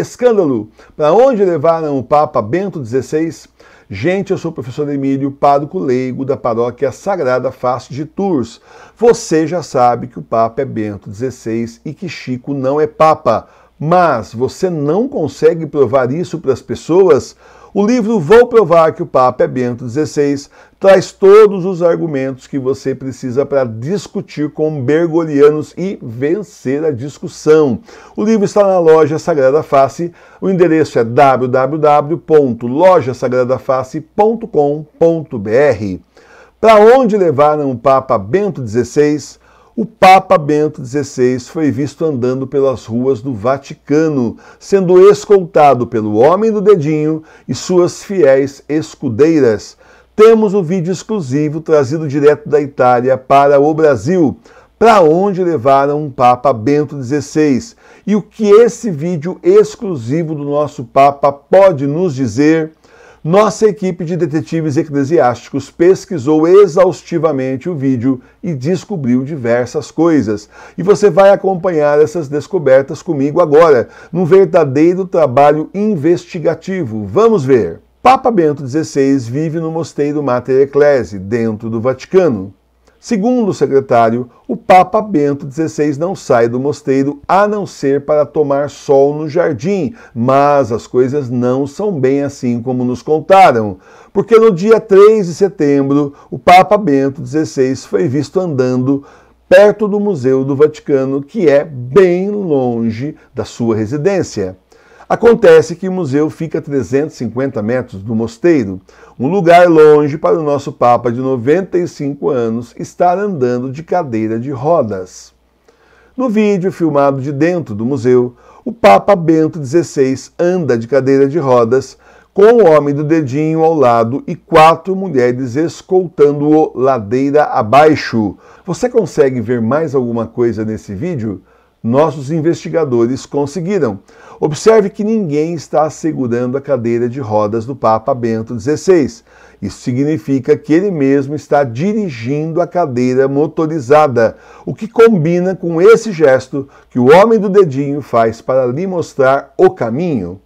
Escândalo! Para onde levaram o Papa Bento XVI? Gente, eu sou o professor Emílio, pároco leigo da paróquia Sagrada Face de Tours. Você já sabe que o Papa é Bento XVI e que Chico não é Papa mas você não consegue provar isso para as pessoas, o livro Vou Provar que o Papa é Bento XVI traz todos os argumentos que você precisa para discutir com bergolianos e vencer a discussão. O livro está na loja Sagrada Face. O endereço é www.lojasagradaface.com.br. Para onde levaram o Papa Bento XVI? O Papa Bento XVI foi visto andando pelas ruas do Vaticano, sendo escoltado pelo Homem do Dedinho e suas fiéis escudeiras. Temos o vídeo exclusivo trazido direto da Itália para o Brasil, para onde levaram o Papa Bento XVI e o que esse vídeo exclusivo do nosso Papa pode nos dizer nossa equipe de detetives eclesiásticos pesquisou exaustivamente o vídeo e descobriu diversas coisas. E você vai acompanhar essas descobertas comigo agora, num verdadeiro trabalho investigativo. Vamos ver! Papa Bento XVI vive no Mosteiro Mater Ecclesi, dentro do Vaticano. Segundo o secretário, o Papa Bento XVI não sai do mosteiro a não ser para tomar sol no jardim, mas as coisas não são bem assim como nos contaram, porque no dia 3 de setembro, o Papa Bento XVI foi visto andando perto do Museu do Vaticano, que é bem longe da sua residência. Acontece que o museu fica a 350 metros do mosteiro, um lugar longe para o nosso Papa de 95 anos estar andando de cadeira de rodas. No vídeo filmado de dentro do museu, o Papa Bento XVI anda de cadeira de rodas, com o homem do dedinho ao lado e quatro mulheres escoltando-o ladeira abaixo. Você consegue ver mais alguma coisa nesse vídeo? nossos investigadores conseguiram. Observe que ninguém está segurando a cadeira de rodas do Papa Bento XVI. Isso significa que ele mesmo está dirigindo a cadeira motorizada, o que combina com esse gesto que o homem do dedinho faz para lhe mostrar o caminho.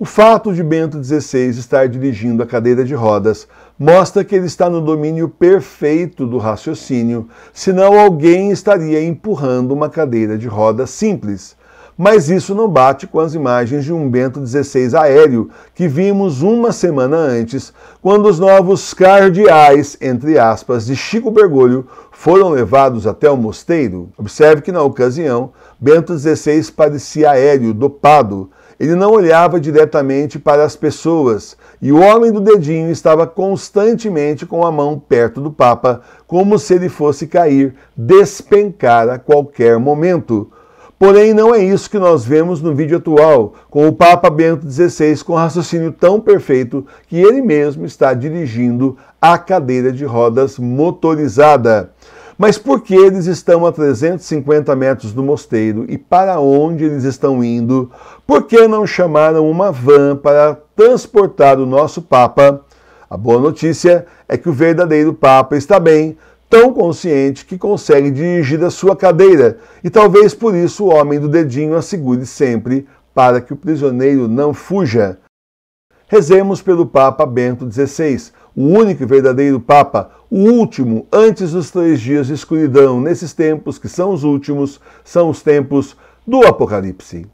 O fato de Bento XVI estar dirigindo a cadeira de rodas mostra que ele está no domínio perfeito do raciocínio, senão alguém estaria empurrando uma cadeira de rodas simples. Mas isso não bate com as imagens de um Bento XVI aéreo que vimos uma semana antes, quando os novos cardeais, entre aspas, de Chico Bergoglio foram levados até o mosteiro. Observe que, na ocasião, Bento XVI parecia aéreo, dopado, ele não olhava diretamente para as pessoas, e o homem do dedinho estava constantemente com a mão perto do Papa, como se ele fosse cair, despencar a qualquer momento. Porém, não é isso que nós vemos no vídeo atual, com o Papa Bento XVI com raciocínio tão perfeito que ele mesmo está dirigindo a cadeira de rodas motorizada mas porque eles estão a 350 metros do mosteiro e para onde eles estão indo, por que não chamaram uma van para transportar o nosso Papa? A boa notícia é que o verdadeiro Papa está bem, tão consciente que consegue dirigir a sua cadeira, e talvez por isso o homem do dedinho assegure sempre para que o prisioneiro não fuja. Rezemos pelo Papa Bento XVI, o único e verdadeiro Papa, o último antes dos três dias de escuridão, nesses tempos que são os últimos, são os tempos do Apocalipse.